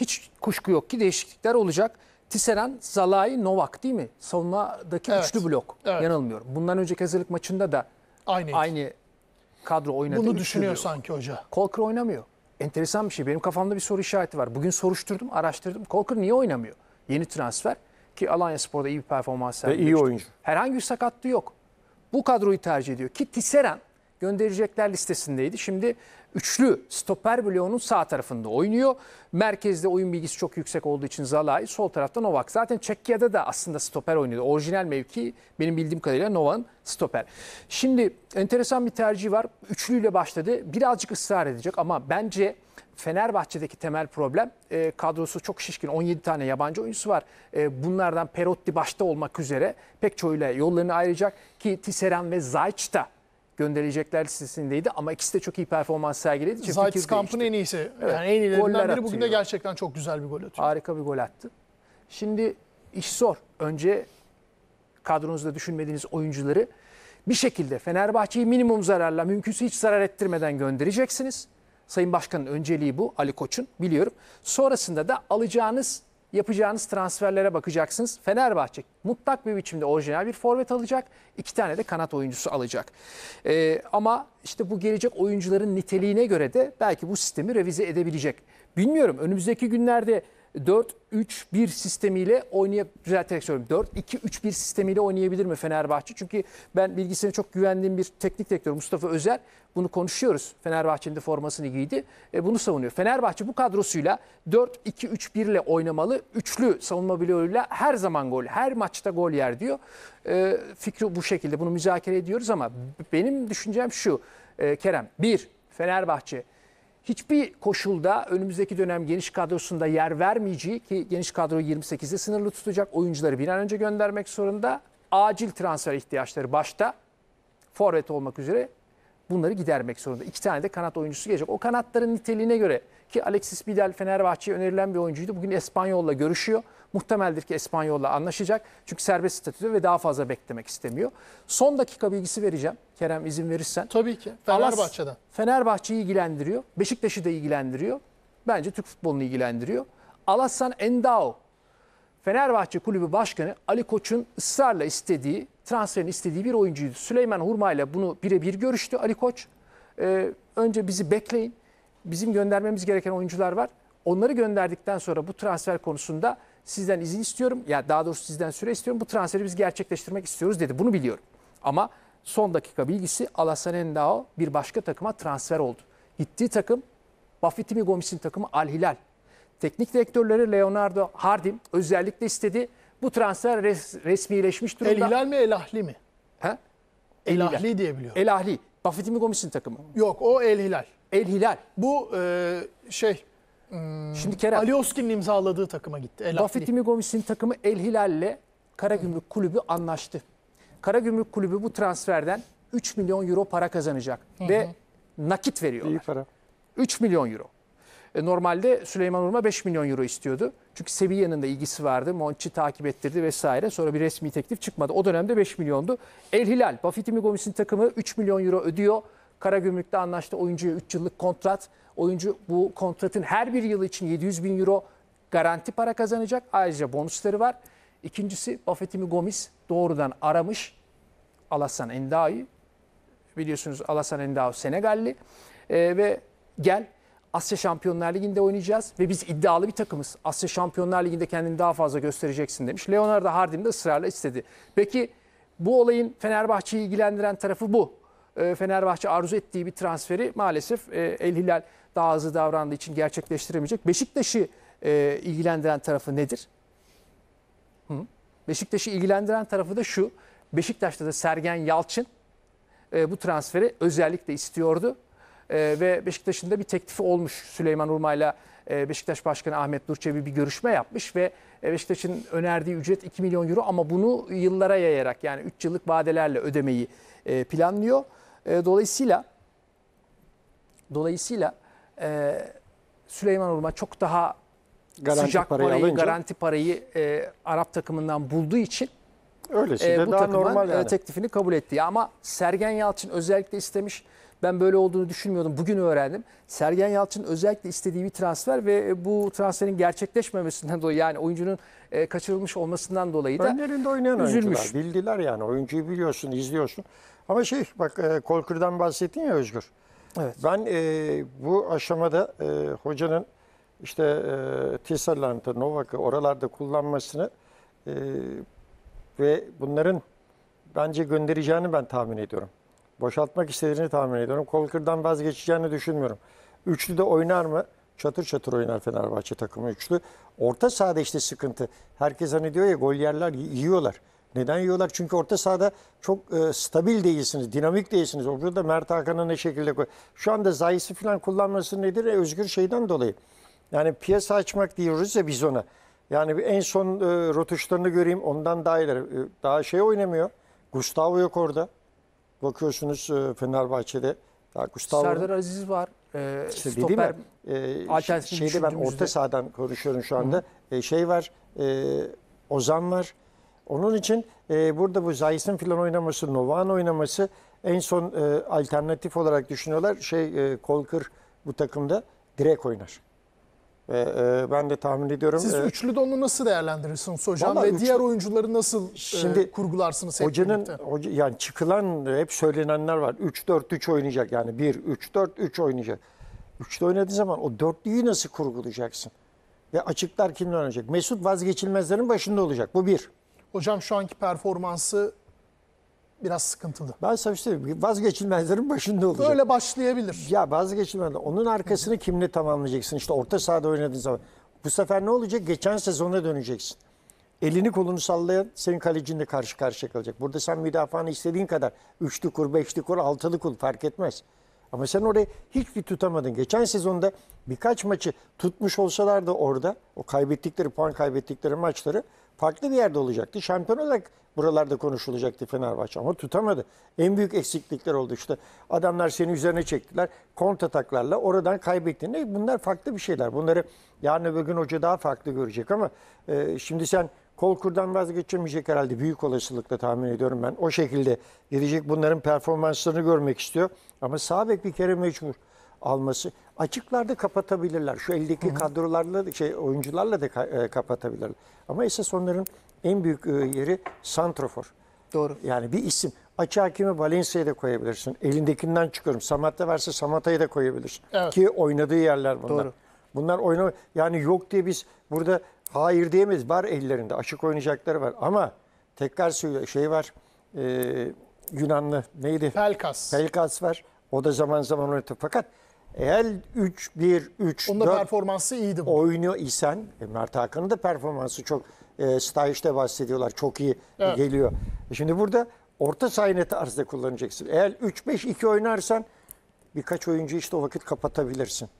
hiç kuşku yok ki değişiklikler olacak. Tiseren, Zalai, Novak değil mi? Savunmadaki evet. üçlü blok. Evet. Yanılmıyorum. Bundan önceki hazırlık maçında da aynı, aynı kadro oynadı. Bunu düşünüyor blok. sanki hoca. Kolker oynamıyor. Enteresan bir şey. Benim kafamda bir soru işareti var. Bugün soruşturdum, araştırdım. Kolker niye oynamıyor? Yeni transfer ki Alanya Spor'da iyi bir performans sergiledi. Ve iyi oyuncu. Herhangi bir sakatlığı yok. Bu kadroyu tercih ediyor ki Tiseren gönderecekler listesindeydi. Şimdi üçlü stoper onun sağ tarafında oynuyor. Merkezde oyun bilgisi çok yüksek olduğu için Zalai, sol tarafta Novak. Zaten Çekya'da da aslında stoper oynuyordu. Orijinal mevki benim bildiğim kadarıyla Novak'ın stoper. Şimdi enteresan bir tercih var. Üçlüyle başladı. Birazcık ısrar edecek ama bence Fenerbahçe'deki temel problem e, kadrosu çok şişkin. 17 tane yabancı oyuncusu var. E, bunlardan Perotti başta olmak üzere pek çoğuyla yollarını ayıracak ki Tisseran ve Zayç da Gönderecekler listesindeydi ama ikisi de çok iyi performans sergiledi. için Zaytis Kamp'ın en iyisi. Evet, yani en iyilerinden biri bugün de gerçekten çok güzel bir gol atıyor. Harika bir gol attı. Şimdi iş zor. Önce kadronuzda düşünmediğiniz oyuncuları bir şekilde Fenerbahçe'yi minimum zararla mümkünse hiç zarar ettirmeden göndereceksiniz. Sayın Başkan'ın önceliği bu Ali Koç'un biliyorum. Sonrasında da alacağınız yapacağınız transferlere bakacaksınız. Fenerbahçe mutlak bir biçimde orijinal bir forvet alacak. iki tane de kanat oyuncusu alacak. Ee, ama işte bu gelecek oyuncuların niteliğine göre de belki bu sistemi revize edebilecek. Bilmiyorum önümüzdeki günlerde 4-3-1 sistemiyle oynayıp düzelterek söylüyorum. 4-2-3-1 sistemiyle oynayabilir mi Fenerbahçe? Çünkü ben bilgisine çok güvendiğim bir teknik direktör Mustafa Özer bunu konuşuyoruz. Fenerbahçe'nin de formasını giydi. E, bunu savunuyor. Fenerbahçe bu kadrosuyla 4-2-3-1 ile oynamalı. Üçlü savunma bloğuyla her zaman gol, her maçta gol yer diyor. E, fikri bu şekilde. Bunu müzakere ediyoruz ama benim düşüncem şu. E, Kerem, bir, Fenerbahçe hiçbir koşulda önümüzdeki dönem geniş kadrosunda yer vermeyeceği ki geniş kadroyu 28'e sınırlı tutacak oyuncuları bir an önce göndermek zorunda. Acil transfer ihtiyaçları başta forvet olmak üzere bunları gidermek zorunda. İki tane de kanat oyuncusu gelecek. O kanatların niteliğine göre ki Alexis Bidal Fenerbahçe'ye önerilen bir oyuncuydu. Bugün Espanyol'la görüşüyor. Muhtemeldir ki Espanyol'la anlaşacak. Çünkü serbest statüde ve daha fazla beklemek istemiyor. Son dakika bilgisi vereceğim. Kerem izin verirsen. Tabii ki. Fenerbahçe'den. Fenerbahçe'yi ilgilendiriyor. Beşiktaş'ı da ilgilendiriyor. Bence Türk futbolunu ilgilendiriyor. Alassane Endao Fenerbahçe Kulübü Başkanı Ali Koç'un ısrarla istediği, transferin istediği bir oyuncuydu. Süleyman Hurma ile bunu birebir görüştü Ali Koç. Ee, önce bizi bekleyin. Bizim göndermemiz gereken oyuncular var. Onları gönderdikten sonra bu transfer konusunda sizden izin istiyorum. Ya yani daha doğrusu sizden süre istiyorum. Bu transferi biz gerçekleştirmek istiyoruz dedi. Bunu biliyorum. Ama son dakika bilgisi Alassane Endao bir başka takıma transfer oldu. Gittiği takım Bafitimi Gomis'in takımı Al Hilal. Teknik direktörleri Leonardo Hardim özellikle istedi. Bu transfer res, resmileşmiş durumda. El Hilal mi El Ahli mi? He? El, El Ahli diye biliyorum. El Ahli. Bafetimi komisyon takımı. Yok o El Hilal. El Hilal. Bu e, şey hmm, Şimdi Kerem, Ali Oskin'in imzaladığı takıma gitti. El Bafetimi takımı El Hilal'le Karagümrük Kulübü anlaştı. Karagümrük Kulübü bu transferden 3 milyon euro para kazanacak. Hı Ve nakit veriyorlar. İyi para. 3 milyon euro. E, normalde Süleyman Urma 5 milyon euro istiyordu. Çünkü Sevilla'nın da ilgisi vardı. Monchi takip ettirdi vesaire. Sonra bir resmi teklif çıkmadı. O dönemde 5 milyondu. El Hilal, Bafitimi Gomis'in takımı 3 milyon euro ödüyor. Karagümrük'te anlaştı oyuncuya 3 yıllık kontrat. Oyuncu bu kontratın her bir yılı için 700 bin euro garanti para kazanacak. Ayrıca bonusları var. İkincisi Bafetimi Gomis doğrudan aramış Alassane Endai. Biliyorsunuz Alassane Endai Senegalli. Ee, ve gel Asya Şampiyonlar Ligi'nde oynayacağız ve biz iddialı bir takımız. Asya Şampiyonlar Ligi'nde kendini daha fazla göstereceksin demiş. Leonardo Hardim de ısrarla istedi. Peki bu olayın Fenerbahçe'yi ilgilendiren tarafı bu. Ee, Fenerbahçe arzu ettiği bir transferi maalesef e, El Hilal daha hızlı davrandığı için gerçekleştiremeyecek. Beşiktaş'ı e, ilgilendiren tarafı nedir? Beşiktaş'ı ilgilendiren tarafı da şu. Beşiktaş'ta da Sergen Yalçın e, bu transferi özellikle istiyordu. Ee, ve Beşiktaş'ın da bir teklifi olmuş Süleyman Urma'yla e, Beşiktaş Başkanı Ahmet Nurçevi bir görüşme yapmış ve e, Beşiktaş'ın önerdiği ücret 2 milyon euro ama bunu yıllara yayarak yani 3 yıllık vadelerle ödemeyi e, planlıyor. dolayısıyla dolayısıyla e, Süleyman Urma çok daha garanti sıcak parayı, parayı garanti parayı Arap takımından bulduğu için Öyle şey. e, bu daha normal e, yani. teklifini kabul etti. Ama Sergen Yalçın özellikle istemiş. Ben böyle olduğunu düşünmüyordum. Bugün öğrendim. Sergen Yalçın özellikle istediği bir transfer ve e, bu transferin gerçekleşmemesinden dolayı yani oyuncunun e, kaçırılmış olmasından dolayı da Önlerinde oynayan üzülmüş. oyuncular. Bildiler yani. Oyuncuyu biliyorsun, izliyorsun. Ama şey bak e, Kolkır'dan bahsettin ya Özgür. Evet. Ben e, bu aşamada e, hocanın işte e, Tisserland'ı, Novak'ı oralarda kullanmasını e, ve bunların bence göndereceğini ben tahmin ediyorum. Boşaltmak istediğini tahmin ediyorum. Kolkır'dan vazgeçeceğini düşünmüyorum. Üçlü de oynar mı? Çatır çatır oynar Fenerbahçe takımı üçlü. Orta sahada işte sıkıntı. Herkes hani diyor ya gol yerler yiyorlar. Neden yiyorlar? Çünkü orta sahada çok e, stabil değilsiniz, dinamik değilsiniz. Orada da Mert Hakan'ı ne şekilde koy. Şu anda Zayis'i falan kullanması nedir? E, özgür şeyden dolayı. Yani piyasa açmak diyoruz ya biz ona. Yani en son e, rotuşlarını göreyim ondan daha ileri. E, daha şey oynamıyor. Gustavo yok orada. Bakıyorsunuz e, Fenerbahçe'de. Daha Gustavo Serdar Aziz var. E, işte stoper, e, şeyde ben orta sahadan konuşuyorum şu anda. E, şey var. E, Ozan var. Onun için e, burada bu Zayis'in filan oynaması, Novan oynaması en son e, alternatif olarak düşünüyorlar. Şey e, Kolkır bu takımda direkt oynar. E, e, ben de tahmin ediyorum. Siz e, üçlü de onu nasıl değerlendirirsiniz hocam ve üç, diğer oyuncuları nasıl e, şimdi e, kurgularsınız hocanın, birlikte? Hoca, yani çıkılan hep söylenenler var. 3-4-3 oynayacak yani 1-3-4-3 oynayacak. Üçlü oynadığı zaman o dörtlüyü nasıl kurgulayacaksın? Ve açıklar kimle oynayacak? Mesut vazgeçilmezlerin başında olacak. Bu bir. Hocam şu anki performansı biraz sıkıntılı. Ben sana şey vazgeçilmezlerin başında olacak. Öyle başlayabilir. Ya vazgeçilmez. Onun arkasını kimle tamamlayacaksın? İşte orta sahada oynadığın zaman. Bu sefer ne olacak? Geçen sezona döneceksin. Elini kolunu sallayan senin kalecinle karşı karşıya kalacak. Burada sen müdafaanı istediğin kadar üçlü kur, beşli kur, altılı kur fark etmez. Ama sen oraya hiçbir tutamadın. Geçen sezonda birkaç maçı tutmuş olsalar orada o kaybettikleri puan kaybettikleri maçları farklı bir yerde olacaktı. Şampiyon olarak buralarda konuşulacaktı Fenerbahçe ama tutamadı. En büyük eksiklikler oldu işte. Adamlar seni üzerine çektiler. Kont ataklarla oradan kaybettin. E, bunlar farklı bir şeyler. Bunları yarın öbür gün hoca daha farklı görecek ama e, şimdi sen Kolkur'dan vazgeçemeyecek herhalde büyük olasılıkla tahmin ediyorum ben. O şekilde gidecek bunların performanslarını görmek istiyor. Ama Sabek bir kere mecbur alması. Açıklarda kapatabilirler. Şu eldeki Hı -hı. kadrolarla da, şey oyuncularla da ka e, kapatabilirler. Ama esas onların en büyük e, yeri santrofor. Doğru. Yani bir isim. Açığa kimi Valencia'ya da koyabilirsin. Elindekinden çıkıyorum. Samat'ta varsa Samata'yı da koyabilirsin. Evet. Ki oynadığı yerler bunlar. Doğru. Bunlar oynama yani yok diye biz burada hayır diyemeyiz. Var ellerinde açık oynayacakları var ama tekrar söylüyor şey var. E, Yunanlı neydi? Pelkas. Pelkas var. O da zaman zaman oynadı. Fakat eğer 3-1-3-4 Onun da performansı iyiydi bu. oynuyor isen, Mert Hakan'ın da performansı çok e, stajda bahsediyorlar. Çok iyi Evet. geliyor. E, şimdi burada orta saha neti arasında kullanacaksın. Eğer 3-5-2 oynarsan birkaç oyuncu işte o vakit kapatabilirsin.